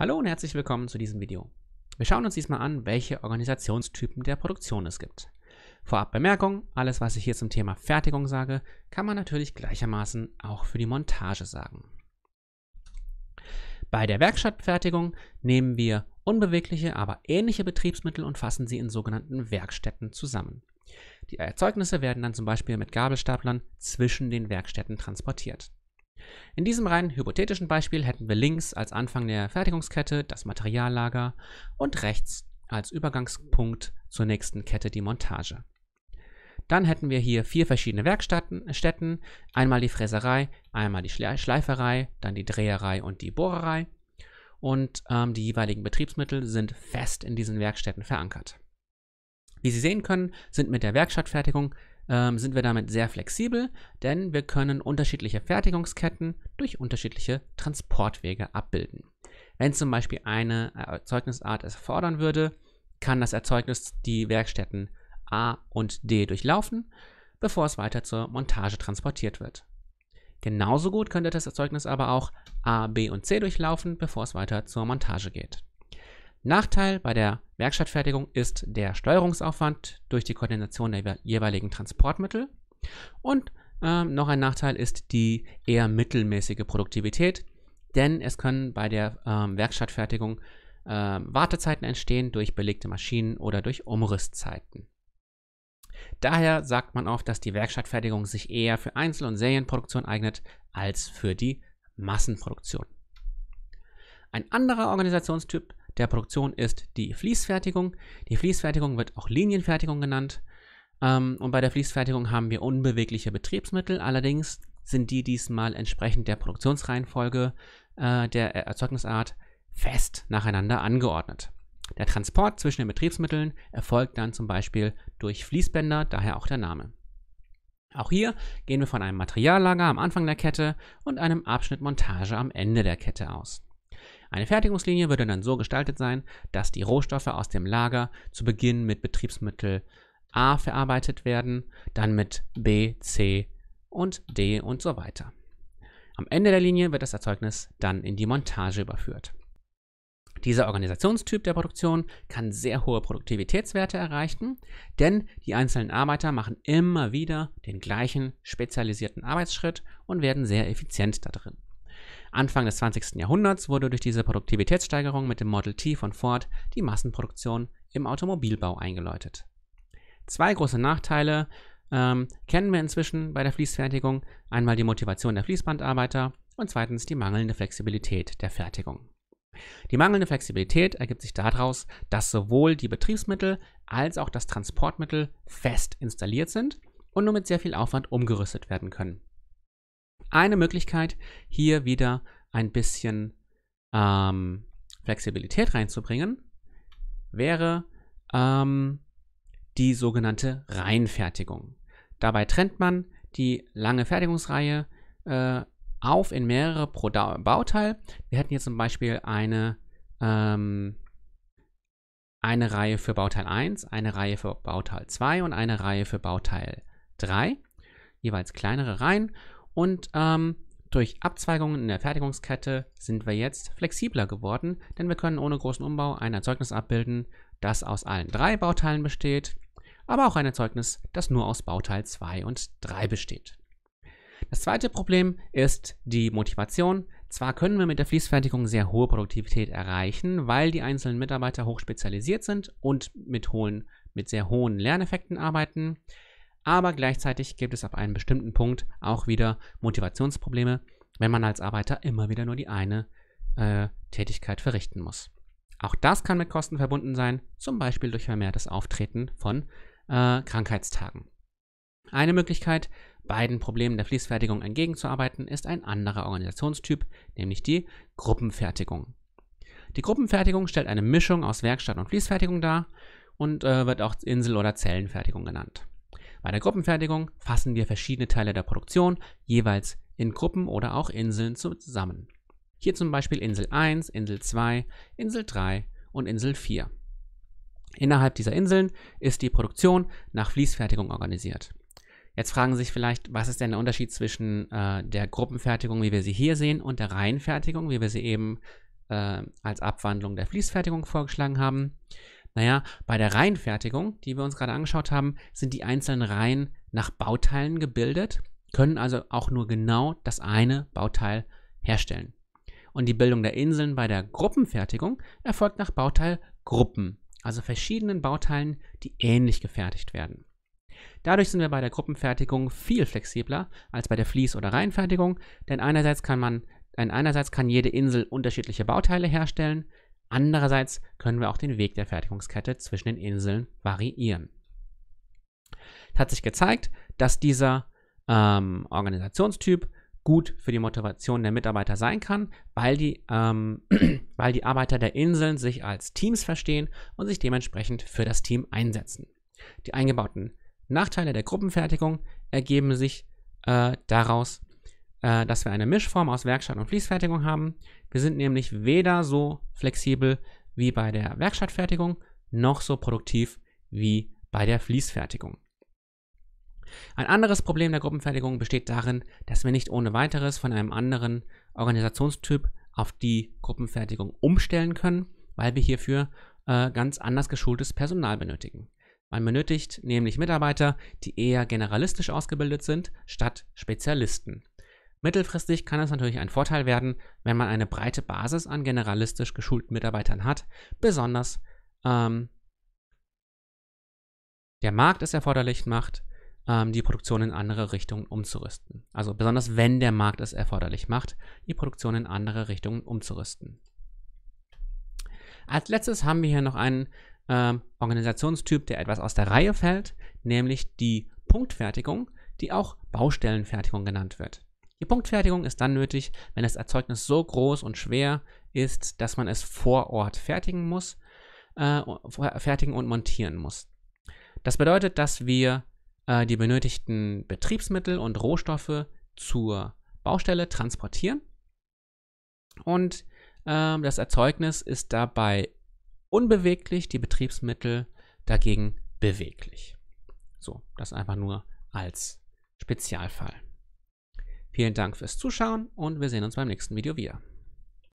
Hallo und herzlich willkommen zu diesem Video. Wir schauen uns diesmal an, welche Organisationstypen der Produktion es gibt. Vorab Bemerkung, alles was ich hier zum Thema Fertigung sage, kann man natürlich gleichermaßen auch für die Montage sagen. Bei der Werkstattfertigung nehmen wir unbewegliche, aber ähnliche Betriebsmittel und fassen sie in sogenannten Werkstätten zusammen. Die Erzeugnisse werden dann zum Beispiel mit Gabelstaplern zwischen den Werkstätten transportiert. In diesem rein hypothetischen Beispiel hätten wir links als Anfang der Fertigungskette das Materiallager und rechts als Übergangspunkt zur nächsten Kette die Montage. Dann hätten wir hier vier verschiedene Werkstätten, einmal die Fräserei, einmal die Schleiferei, dann die Dreherei und die Bohrerei. Und ähm, die jeweiligen Betriebsmittel sind fest in diesen Werkstätten verankert. Wie Sie sehen können, sind mit der Werkstattfertigung ähm, sind wir damit sehr flexibel, denn wir können unterschiedliche Fertigungsketten durch unterschiedliche Transportwege abbilden. Wenn zum Beispiel eine äh, Erzeugnisart es fordern würde, kann das Erzeugnis die Werkstätten A und D durchlaufen, bevor es weiter zur Montage transportiert wird. Genauso gut könnte das Erzeugnis aber auch A, B und C durchlaufen, bevor es weiter zur Montage geht. Nachteil bei der Werkstattfertigung ist der Steuerungsaufwand durch die Koordination der jeweiligen Transportmittel. Und äh, noch ein Nachteil ist die eher mittelmäßige Produktivität, denn es können bei der äh, Werkstattfertigung äh, Wartezeiten entstehen durch belegte Maschinen oder durch Umrisszeiten. Daher sagt man oft, dass die Werkstattfertigung sich eher für Einzel- und Serienproduktion eignet als für die Massenproduktion. Ein anderer Organisationstyp der Produktion ist die Fließfertigung. Die Fließfertigung wird auch Linienfertigung genannt. Ähm, und bei der Fließfertigung haben wir unbewegliche Betriebsmittel. Allerdings sind die diesmal entsprechend der Produktionsreihenfolge äh, der Erzeugnisart fest nacheinander angeordnet. Der Transport zwischen den Betriebsmitteln erfolgt dann zum Beispiel durch Fließbänder, daher auch der Name. Auch hier gehen wir von einem Materiallager am Anfang der Kette und einem Abschnitt Montage am Ende der Kette aus. Eine Fertigungslinie würde dann so gestaltet sein, dass die Rohstoffe aus dem Lager zu Beginn mit Betriebsmittel A verarbeitet werden, dann mit B, C und D und so weiter. Am Ende der Linie wird das Erzeugnis dann in die Montage überführt. Dieser Organisationstyp der Produktion kann sehr hohe Produktivitätswerte erreichen, denn die einzelnen Arbeiter machen immer wieder den gleichen spezialisierten Arbeitsschritt und werden sehr effizient darin. Anfang des 20. Jahrhunderts wurde durch diese Produktivitätssteigerung mit dem Model T von Ford die Massenproduktion im Automobilbau eingeläutet. Zwei große Nachteile ähm, kennen wir inzwischen bei der Fließfertigung. Einmal die Motivation der Fließbandarbeiter und zweitens die mangelnde Flexibilität der Fertigung. Die mangelnde Flexibilität ergibt sich daraus, dass sowohl die Betriebsmittel als auch das Transportmittel fest installiert sind und nur mit sehr viel Aufwand umgerüstet werden können eine Möglichkeit, hier wieder ein bisschen ähm, Flexibilität reinzubringen, wäre ähm, die sogenannte Reihenfertigung. Dabei trennt man die lange Fertigungsreihe äh, auf in mehrere pro Bauteil. Wir hätten hier zum Beispiel eine, ähm, eine Reihe für Bauteil 1, eine Reihe für Bauteil 2 und eine Reihe für Bauteil 3. Jeweils kleinere Reihen und ähm, durch Abzweigungen in der Fertigungskette sind wir jetzt flexibler geworden, denn wir können ohne großen Umbau ein Erzeugnis abbilden, das aus allen drei Bauteilen besteht, aber auch ein Erzeugnis, das nur aus Bauteil 2 und 3 besteht. Das zweite Problem ist die Motivation. Zwar können wir mit der Fließfertigung sehr hohe Produktivität erreichen, weil die einzelnen Mitarbeiter hoch spezialisiert sind und mit, hohen, mit sehr hohen Lerneffekten arbeiten, aber gleichzeitig gibt es ab einem bestimmten Punkt auch wieder Motivationsprobleme, wenn man als Arbeiter immer wieder nur die eine äh, Tätigkeit verrichten muss. Auch das kann mit Kosten verbunden sein, zum Beispiel durch vermehrtes Auftreten von äh, Krankheitstagen. Eine Möglichkeit, beiden Problemen der Fließfertigung entgegenzuarbeiten, ist ein anderer Organisationstyp, nämlich die Gruppenfertigung. Die Gruppenfertigung stellt eine Mischung aus Werkstatt und Fließfertigung dar und äh, wird auch Insel- oder Zellenfertigung genannt. Bei der Gruppenfertigung fassen wir verschiedene Teile der Produktion jeweils in Gruppen oder auch Inseln zusammen. Hier zum Beispiel Insel 1, Insel 2, Insel 3 und Insel 4. Innerhalb dieser Inseln ist die Produktion nach Fließfertigung organisiert. Jetzt fragen Sie sich vielleicht, was ist denn der Unterschied zwischen äh, der Gruppenfertigung, wie wir sie hier sehen, und der Reihenfertigung, wie wir sie eben äh, als Abwandlung der Fließfertigung vorgeschlagen haben. Naja, bei der Reihenfertigung, die wir uns gerade angeschaut haben, sind die einzelnen Reihen nach Bauteilen gebildet, können also auch nur genau das eine Bauteil herstellen. Und die Bildung der Inseln bei der Gruppenfertigung erfolgt nach Bauteilgruppen, also verschiedenen Bauteilen, die ähnlich gefertigt werden. Dadurch sind wir bei der Gruppenfertigung viel flexibler als bei der Fließ- oder Reihenfertigung, denn einerseits kann man denn einerseits kann jede Insel unterschiedliche Bauteile herstellen, Andererseits können wir auch den Weg der Fertigungskette zwischen den Inseln variieren. Es hat sich gezeigt, dass dieser ähm, Organisationstyp gut für die Motivation der Mitarbeiter sein kann, weil die, ähm, weil die Arbeiter der Inseln sich als Teams verstehen und sich dementsprechend für das Team einsetzen. Die eingebauten Nachteile der Gruppenfertigung ergeben sich äh, daraus, äh, dass wir eine Mischform aus Werkstatt und Fließfertigung haben. Wir sind nämlich weder so flexibel wie bei der Werkstattfertigung noch so produktiv wie bei der Fließfertigung. Ein anderes Problem der Gruppenfertigung besteht darin, dass wir nicht ohne weiteres von einem anderen Organisationstyp auf die Gruppenfertigung umstellen können, weil wir hierfür äh, ganz anders geschultes Personal benötigen. Man benötigt nämlich Mitarbeiter, die eher generalistisch ausgebildet sind, statt Spezialisten. Mittelfristig kann es natürlich ein Vorteil werden, wenn man eine breite Basis an generalistisch geschulten Mitarbeitern hat. Besonders ähm, der Markt es erforderlich macht, ähm, die Produktion in andere Richtungen umzurüsten. Also besonders wenn der Markt es erforderlich macht, die Produktion in andere Richtungen umzurüsten. Als letztes haben wir hier noch einen ähm, Organisationstyp, der etwas aus der Reihe fällt, nämlich die Punktfertigung, die auch Baustellenfertigung genannt wird. Die Punktfertigung ist dann nötig, wenn das Erzeugnis so groß und schwer ist, dass man es vor Ort fertigen muss, äh, fertigen und montieren muss. Das bedeutet, dass wir äh, die benötigten Betriebsmittel und Rohstoffe zur Baustelle transportieren und äh, das Erzeugnis ist dabei unbeweglich, die Betriebsmittel dagegen beweglich. So, das einfach nur als Spezialfall. Vielen Dank fürs Zuschauen und wir sehen uns beim nächsten Video wieder.